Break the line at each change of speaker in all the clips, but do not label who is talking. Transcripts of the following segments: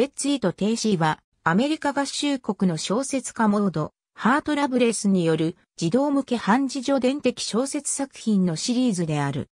ベッツィとテイシーは、アメリカ合衆国の小説家モード、ハートラブレスによる児童向け半自助伝的小説作品のシリーズである。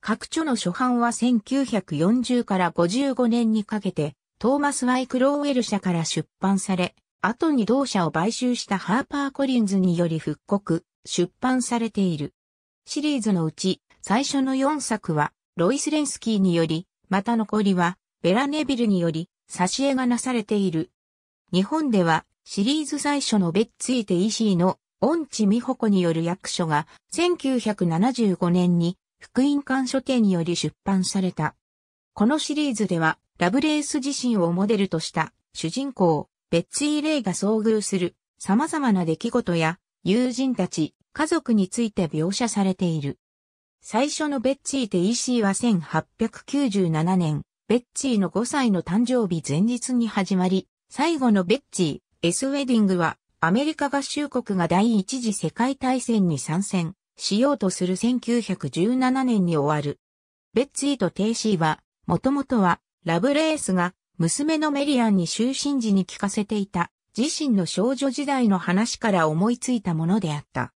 各著の初版は1940から55年にかけて、トーマス・ワイ・クローウェル社から出版され、後に同社を買収したハーパー・コリンズにより復刻、出版されている。シリーズのうち、最初の4作は、ロイス・レンスキーにより、また残りは、ベラ・ネビルにより、挿絵がなされている。日本ではシリーズ最初のベッツイテイシーのン地美穂子による役所が1975年に福音館書店により出版された。このシリーズではラブレース自身をモデルとした主人公、ベッツイ・レイが遭遇する様々な出来事や友人たち、家族について描写されている。最初のベッツイ・テイシーは1897年、ベッチーの5歳の誕生日前日に始まり、最後のベッチー、S ウェディングは、アメリカ合衆国が第一次世界大戦に参戦しようとする1917年に終わる。ベッツーとテイシーは、もともとは、ラブレースが、娘のメリアンに就寝時に聞かせていた、自身の少女時代の話から思いついたものであった。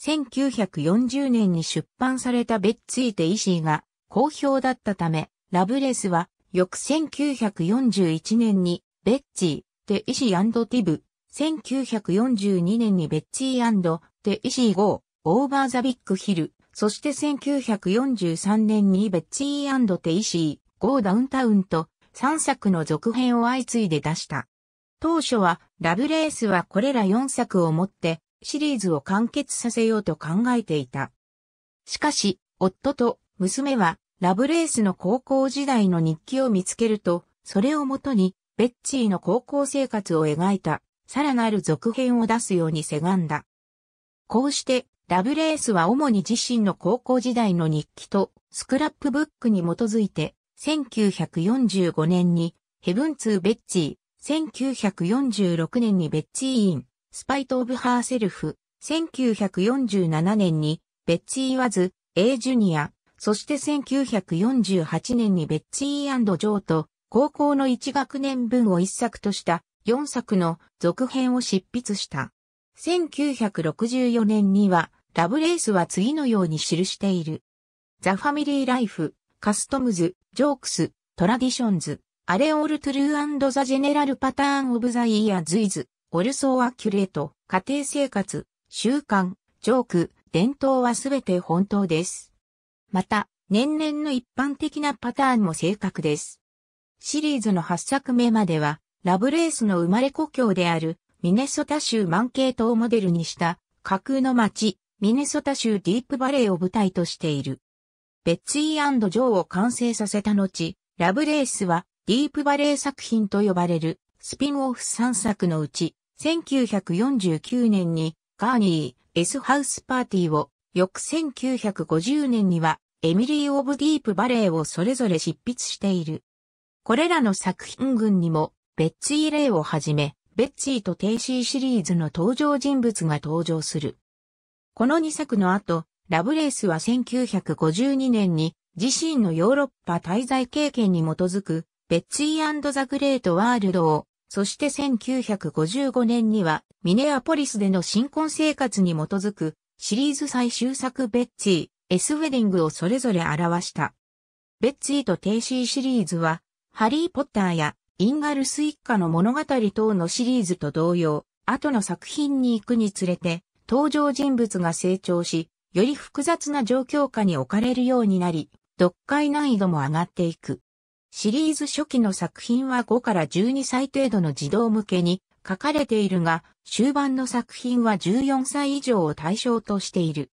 1940年に出版されたベッツィー・テイシーが好評だったため、ラブレスは、翌1941年に、ベッチー、テイシーティブ、1942年にベッチーテイシー号、オーバーザビッグヒル、そして1943年にベッチーテイシー、ゴーダウンタウンと3作の続編を相次いで出した。当初は、ラブレースはこれら4作をもって、シリーズを完結させようと考えていた。しかし、夫と娘はラブレースの高校時代の日記を見つけると、それをもとに、ベッチーの高校生活を描いた、さらなる続編を出すようにせがんだ。こうして、ラブレースは主に自身の高校時代の日記とスクラップブックに基づいて、1945年にヘブンツー・ベッチー、1946年にベッチー・イン、スパイト・オブ・ハーセルフ、1947年にベッチー・ワズ、エージュニア、そして1948年にベッツィージョーと高校の1学年分を1作とした4作の続編を執筆した。1964年にはラブレースは次のように記している。ザ・ファミリー・ライフ、カストムズ、ジョークス、トラディションズ、アレオール・トゥルーザ・ジェネラル・パターン・オブ・ザ・イヤー・ズイズ、オルソー・アキュレート、家庭生活、習慣、ジョーク、伝統はすべて本当です。また、年々の一般的なパターンも正確です。シリーズの8作目までは、ラブレースの生まれ故郷である、ミネソタ州マンケートをモデルにした、架空の街、ミネソタ州ディープバレーを舞台としている。ベッツィージョーを完成させた後、ラブレースはディープバレー作品と呼ばれるスピンオフ3作のうち、1949年にガーニー、S ハウスパーティーを、翌1950年にはエミリー・オブ・ディープ・バレーをそれぞれ執筆している。これらの作品群にも、ベッツィ・レイをはじめ、ベッツィとテイシーシリーズの登場人物が登場する。この2作の後、ラブレースは1952年に自身のヨーロッパ滞在経験に基づく、ベッツィザ・グレート・ワールドを、そして1955年にはミネアポリスでの新婚生活に基づくシリーズ最終作ベッツィ、S ウェディングをそれぞれ表した。ベッツィとテイシーシリーズは、ハリー・ポッターやインガルス一家の物語等のシリーズと同様、後の作品に行くにつれて、登場人物が成長し、より複雑な状況下に置かれるようになり、読解難易度も上がっていく。シリーズ初期の作品は5から12歳程度の児童向けに書かれているが、終盤の作品は14歳以上を対象としている。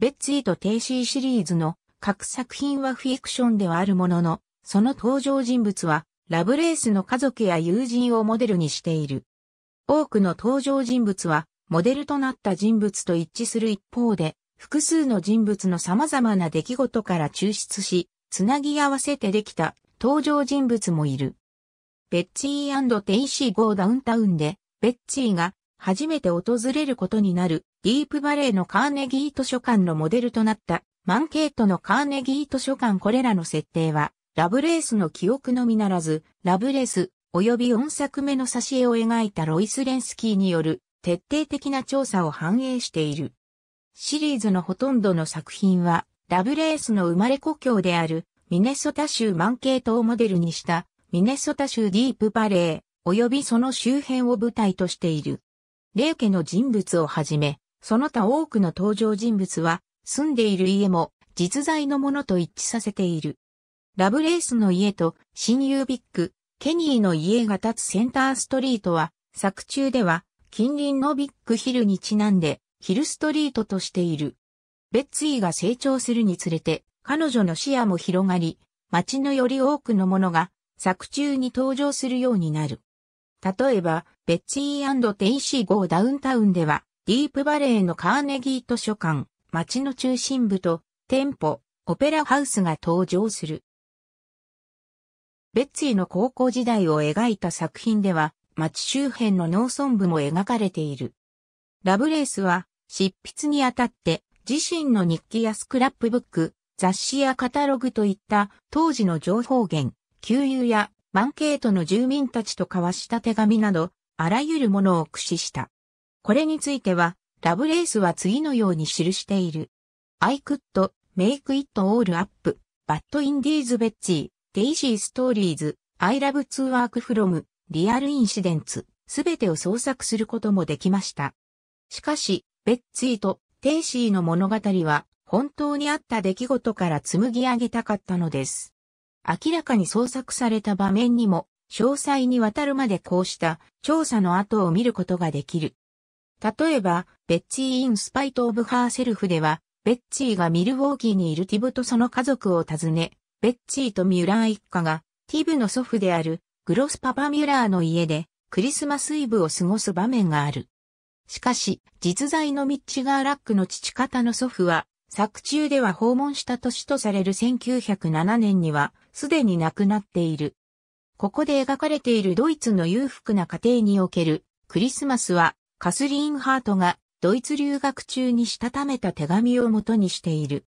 ベッツィとテイシーシリーズの各作品はフィクションではあるものの、その登場人物はラブレースの家族や友人をモデルにしている。多くの登場人物はモデルとなった人物と一致する一方で、複数の人物の様々な出来事から抽出し、つなぎ合わせてできた登場人物もいる。ベッィーテイシーゴー・ダウンタウンで、ベッィーが初めて訪れることになるディープバレーのカーネギー図書館のモデルとなったマンケートのカーネギー図書館これらの設定は、ラブレースの記憶のみならず、ラブレース及び4作目の挿絵を描いたロイス・レンスキーによる徹底的な調査を反映している。シリーズのほとんどの作品は、ラブレースの生まれ故郷であるミネソタ州マンケートをモデルにしたミネソタ州ディープバレー及びその周辺を舞台としている。レーケの人物をはじめ、その他多くの登場人物は、住んでいる家も実在のものと一致させている。ラブレースの家と親友ビッグ、ケニーの家が立つセンターストリートは、作中では近隣のビッグヒルにちなんで、ヒルストリートとしている。ベッツィが成長するにつれて、彼女の視野も広がり、街のより多くのものが作中に登場するようになる。例えば、ベッツィーテイシーー・ダウンタウンでは、ディープバレーのカーネギー図書館、街の中心部と、店舗、オペラハウスが登場する。ベッツィの高校時代を描いた作品では、町周辺の農村部も描かれている。ラブレースは、執筆にあたって、自身の日記やスクラップブック、雑誌やカタログといった当時の情報源、給油やマンケートの住民たちと交わした手紙など、あらゆるものを駆使した。これについては、ラブレースは次のように記している。I could make it all up, but in these Betsy, Daisy Stories, I love to work from, real incidents, すべてを創作することもできました。しかし、ベッツィとテイシーの物語は本当にあった出来事から紡ぎ上げたかったのです。明らかに創作された場面にも詳細にわたるまでこうした調査の後を見ることができる。例えば、ベッチー・イン・スパイト・オブ・ハーセルフでは、ベッチーがミルウォーキーにいるティブとその家族を訪ね、ベッチーとミュラー一家が、ティブの祖父である、グロスパパ・ミュラーの家で、クリスマスイブを過ごす場面がある。しかし、実在のミッチガーラックの父方の祖父は、作中では訪問した年とされる1907年には、すでに亡くなっている。ここで描かれているドイツの裕福な家庭における、クリスマスは、カスリーン・ハートがドイツ留学中にしたためた手紙を元にしている。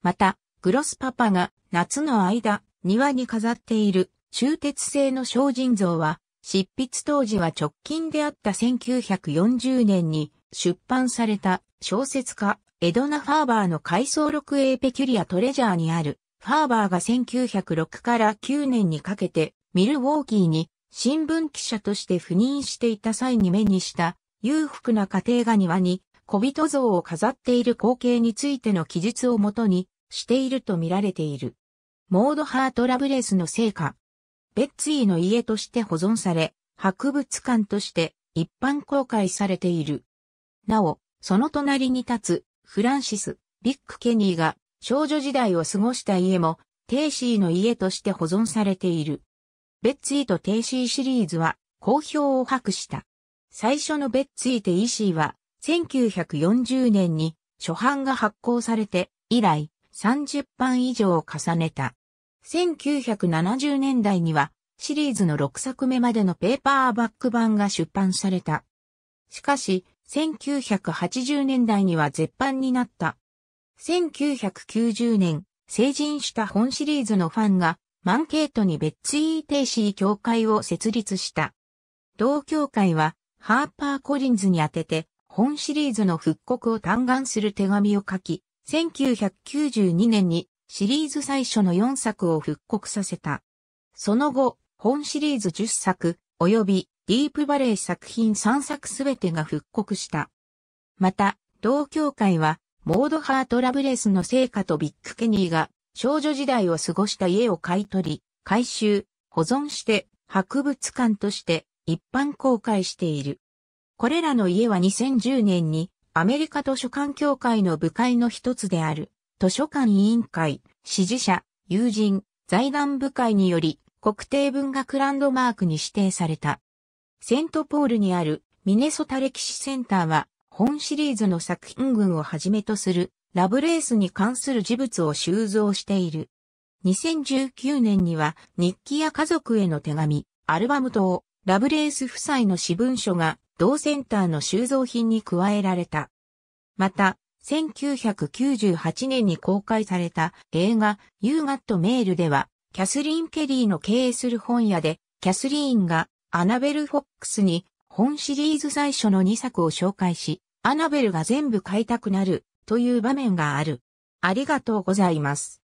また、グロスパパが夏の間、庭に飾っている中鉄製の精進像は、執筆当時は直近であった1940年に出版された小説家エドナ・ファーバーの回想録エーペキュリア・トレジャーにあるファーバーが1906から9年にかけてミルウォーキーに新聞記者として赴任していた際に目にした裕福な家庭が庭に小人像を飾っている光景についての記述をもとにしていると見られている。モードハート・ラブレスの成果。ベッツィの家として保存され、博物館として一般公開されている。なお、その隣に立つフランシス・ビック・ケニーが少女時代を過ごした家もテイシーの家として保存されている。ベッツィとテイシーシリーズは好評を博した。最初のベッツイテイシーは、1940年に初版が発行されて、以来30版以上を重ねた。1970年代には、シリーズの6作目までのペーパーバック版が出版された。しかし、1980年代には絶版になった。1990年、成人した本シリーズのファンが、マンケートにベッツイーテイシー協会を設立した。同協会は、ハーパー・コリンズに宛てて、本シリーズの復刻を嘆願する手紙を書き、1992年にシリーズ最初の4作を復刻させた。その後、本シリーズ10作、及びディープバレー作品3作すべてが復刻した。また、同協会は、モードハート・ラブレスの成果とビッグ・ケニーが少女時代を過ごした家を買い取り、回収、保存して博物館として一般公開している。これらの家は2010年にアメリカ図書館協会の部会の一つである図書館委員会、支持者、友人、財団部会により国定文学ランドマークに指定された。セントポールにあるミネソタ歴史センターは本シリーズの作品群をはじめとするラブレースに関する事物を収蔵している。2019年には日記や家族への手紙、アルバム等、ラブレース夫妻の私文書が同センターの収蔵品に加えられた。また、1998年に公開された映画ユー u ット t Mail では、キャスリーン・ケリーの経営する本屋で、キャスリーンがアナベル・フォックスに本シリーズ最初の2作を紹介し、アナベルが全部買いたくなるという場面がある。ありがとうございます。